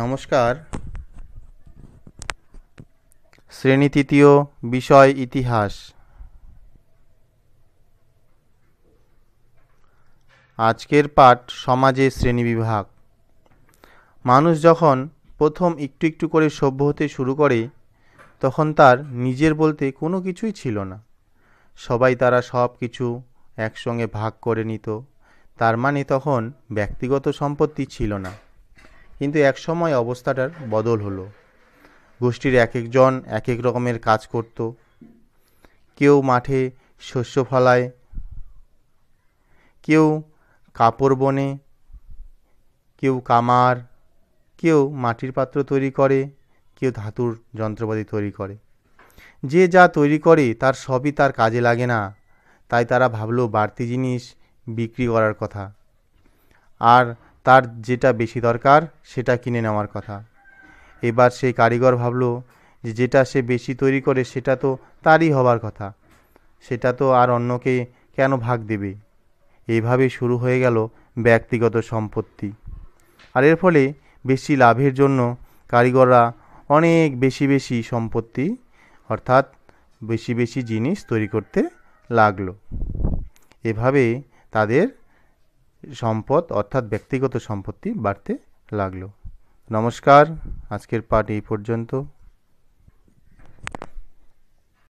নমস্কার শ্রেণী তৃতীয় বিষয় ইতিহাস আজকের পাঠ সমাজে শ্রেণী বিভাগ মানুষ যখন প্রথম একটু একটু করে সভ্য হতে শুরু করে তখন তার নিজের বলতে কোনো কিছুই ছিল না সবাই তারা সব কিছু একসঙ্গে ভাগ করে নিত তার মানে তখন ব্যক্তিগত সম্পত্তি ছিল না কিন্তু একসময় অবস্থাটার বদল হলো গোষ্ঠীর এক একজন এক এক রকমের কাজ করত কেউ মাঠে শস্য ফলায় কেউ কাপড় বনে কেউ কামার কেউ মাটির পাত্র তৈরি করে কেউ ধাতুর যন্ত্রপাতি তৈরি করে যে যা তৈরি করে তার সবই তার কাজে লাগে না তাই তারা ভাবলো বাড়তি জিনিস বিক্রি করার কথা আর তার যেটা বেশি দরকার সেটা কিনে নেওয়ার কথা এবার সেই কারিগর ভাবল যে যেটা সে বেশি তৈরি করে সেটা তো তারই হবার কথা সেটা তো আর অন্যকে কেন ভাগ দেবে এইভাবে শুরু হয়ে গেল ব্যক্তিগত সম্পত্তি আর এর ফলে বেশি লাভের জন্য কারিগররা অনেক বেশি বেশি সম্পত্তি অর্থাৎ বেশি বেশি জিনিস তৈরি করতে লাগলো এভাবে তাদের সম্পদ অর্থাৎ ব্যক্তিগত সম্পত্তি বাড়তে লাগলো নমস্কার আজকের পাঠ এই পর্যন্ত